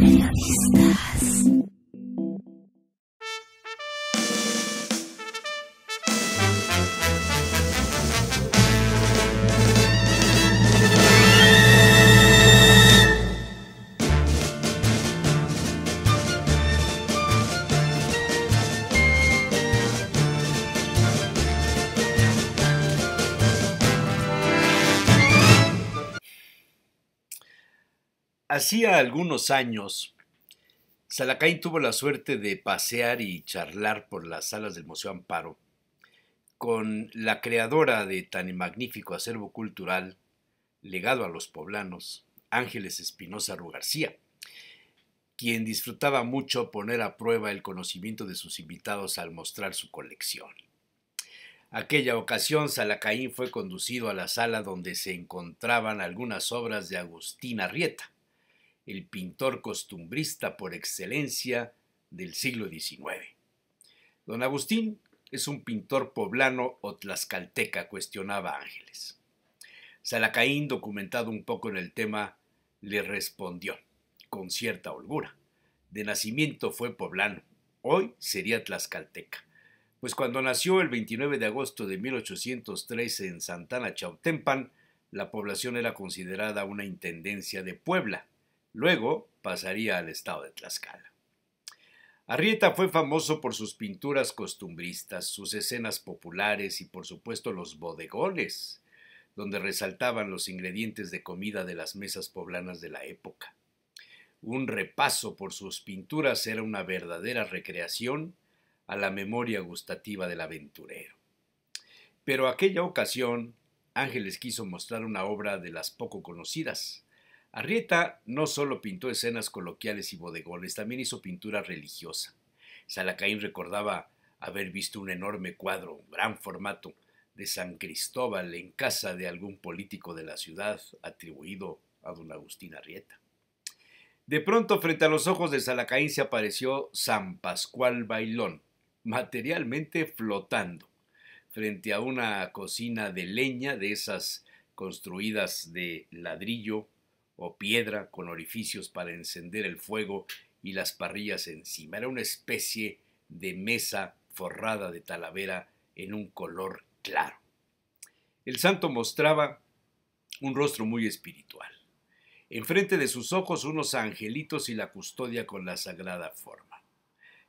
realistas. Hacía algunos años, Salacaín tuvo la suerte de pasear y charlar por las salas del Museo Amparo con la creadora de tan magnífico acervo cultural, legado a los poblanos, Ángeles Espinosa Rugarcía, quien disfrutaba mucho poner a prueba el conocimiento de sus invitados al mostrar su colección. Aquella ocasión, Salacaín fue conducido a la sala donde se encontraban algunas obras de Agustín Arrieta, el pintor costumbrista por excelencia del siglo XIX. Don Agustín es un pintor poblano o tlaxcalteca, cuestionaba Ángeles. Salacaín, documentado un poco en el tema, le respondió, con cierta holgura. De nacimiento fue poblano, hoy sería tlaxcalteca. Pues cuando nació el 29 de agosto de 1813 en Santana Chautempan, la población era considerada una intendencia de Puebla, Luego pasaría al estado de Tlaxcala. Arrieta fue famoso por sus pinturas costumbristas, sus escenas populares y por supuesto los bodegones, donde resaltaban los ingredientes de comida de las mesas poblanas de la época. Un repaso por sus pinturas era una verdadera recreación a la memoria gustativa del aventurero. Pero aquella ocasión, Ángeles quiso mostrar una obra de las poco conocidas, Arrieta no solo pintó escenas coloquiales y bodegones, también hizo pintura religiosa. Salacaín recordaba haber visto un enorme cuadro, gran formato, de San Cristóbal en casa de algún político de la ciudad, atribuido a don Agustín Arrieta. De pronto, frente a los ojos de Salacaín se apareció San Pascual Bailón, materialmente flotando, frente a una cocina de leña de esas construidas de ladrillo o piedra con orificios para encender el fuego y las parrillas encima. Era una especie de mesa forrada de talavera en un color claro. El santo mostraba un rostro muy espiritual. Enfrente de sus ojos unos angelitos y la custodia con la sagrada forma.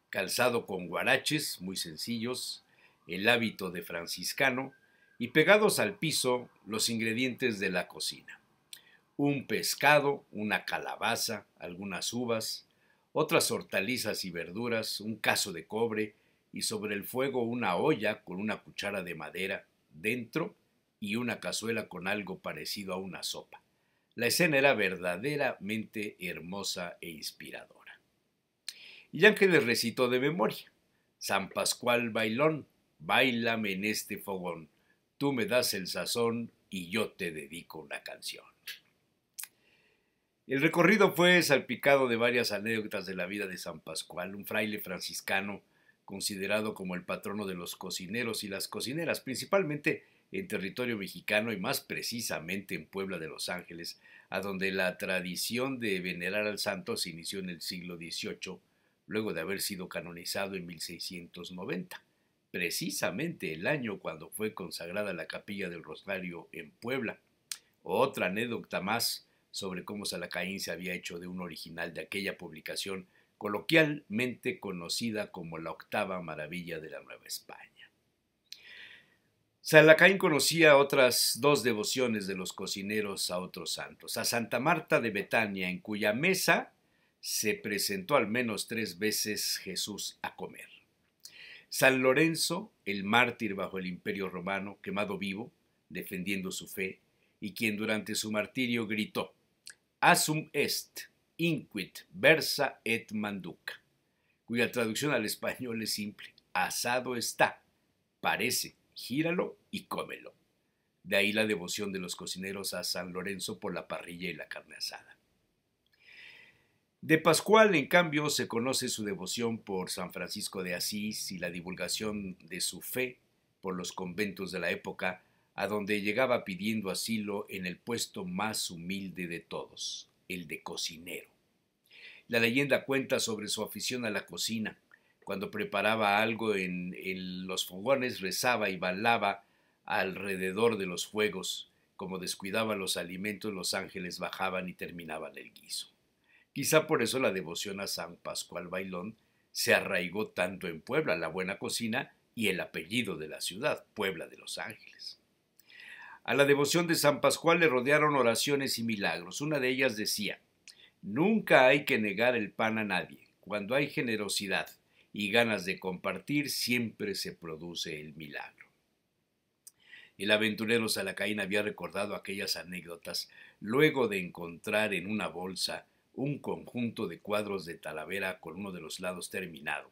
Calzado con guaraches muy sencillos, el hábito de franciscano y pegados al piso los ingredientes de la cocina un pescado, una calabaza, algunas uvas, otras hortalizas y verduras, un caso de cobre y sobre el fuego una olla con una cuchara de madera dentro y una cazuela con algo parecido a una sopa. La escena era verdaderamente hermosa e inspiradora. Y les recitó de memoria. San Pascual Bailón, bailame en este fogón. Tú me das el sazón y yo te dedico una canción. El recorrido fue salpicado de varias anécdotas de la vida de San Pascual, un fraile franciscano considerado como el patrono de los cocineros y las cocineras, principalmente en territorio mexicano y más precisamente en Puebla de Los Ángeles, a donde la tradición de venerar al santo se inició en el siglo XVIII, luego de haber sido canonizado en 1690, precisamente el año cuando fue consagrada la capilla del Rosario en Puebla. Otra anécdota más sobre cómo Salacaín se había hecho de un original de aquella publicación coloquialmente conocida como la octava maravilla de la Nueva España. Salacaín conocía otras dos devociones de los cocineros a otros santos, a Santa Marta de Betania, en cuya mesa se presentó al menos tres veces Jesús a comer. San Lorenzo, el mártir bajo el imperio romano, quemado vivo, defendiendo su fe, y quien durante su martirio gritó, Asum est, inquit, versa et manduca, cuya traducción al español es simple, asado está, parece, gíralo y cómelo. De ahí la devoción de los cocineros a San Lorenzo por la parrilla y la carne asada. De Pascual, en cambio, se conoce su devoción por San Francisco de Asís y la divulgación de su fe por los conventos de la época, a donde llegaba pidiendo asilo en el puesto más humilde de todos, el de cocinero. La leyenda cuenta sobre su afición a la cocina. Cuando preparaba algo en, los fogones, rezaba y balaba alrededor de los fuegos. Como descuidaba los alimentos, los ángeles bajaban y terminaban el guiso. Quizá por eso la devoción a San Pascual Bailón se arraigó tanto en Puebla, la buena cocina y el apellido de la ciudad, Puebla de los Ángeles. A la devoción de San Pascual le rodearon oraciones y milagros. Una de ellas decía, Nunca hay que negar el pan a nadie. Cuando hay generosidad y ganas de compartir, siempre se produce el milagro. El aventurero Salacaín había recordado aquellas anécdotas luego de encontrar en una bolsa un conjunto de cuadros de talavera con uno de los lados terminado.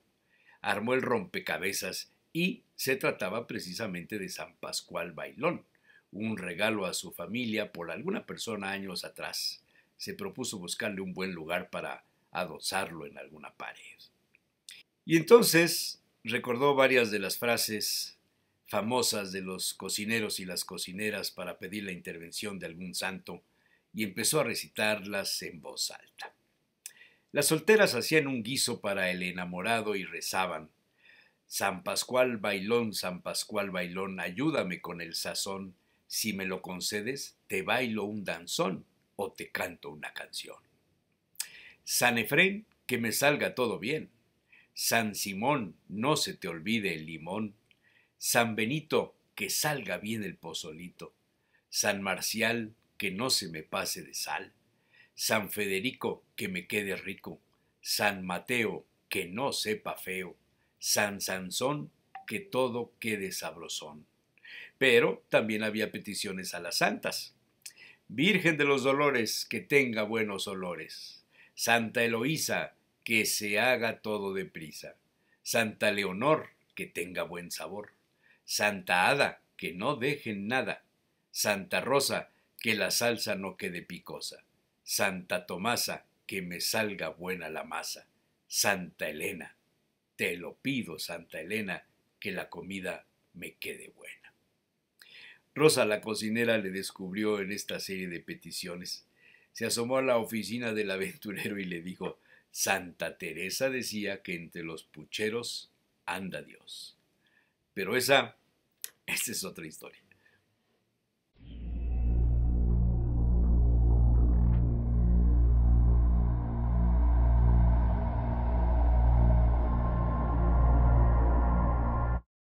Armó el rompecabezas y se trataba precisamente de San Pascual Bailón un regalo a su familia por alguna persona años atrás, se propuso buscarle un buen lugar para adosarlo en alguna pared. Y entonces recordó varias de las frases famosas de los cocineros y las cocineras para pedir la intervención de algún santo y empezó a recitarlas en voz alta. Las solteras hacían un guiso para el enamorado y rezaban San Pascual Bailón, San Pascual Bailón, ayúdame con el sazón, si me lo concedes, te bailo un danzón o te canto una canción. San Efrén, que me salga todo bien. San Simón, no se te olvide el limón. San Benito, que salga bien el pozolito. San Marcial, que no se me pase de sal. San Federico, que me quede rico. San Mateo, que no sepa feo. San Sansón, que todo quede sabrosón. Pero también había peticiones a las santas. Virgen de los Dolores, que tenga buenos olores. Santa Eloísa, que se haga todo deprisa. Santa Leonor, que tenga buen sabor. Santa Ada, que no dejen nada. Santa Rosa, que la salsa no quede picosa. Santa Tomasa, que me salga buena la masa. Santa Elena, te lo pido, Santa Elena, que la comida me quede buena. Rosa la cocinera le descubrió en esta serie de peticiones. Se asomó a la oficina del aventurero y le dijo, Santa Teresa decía que entre los pucheros anda Dios. Pero esa, esa es otra historia.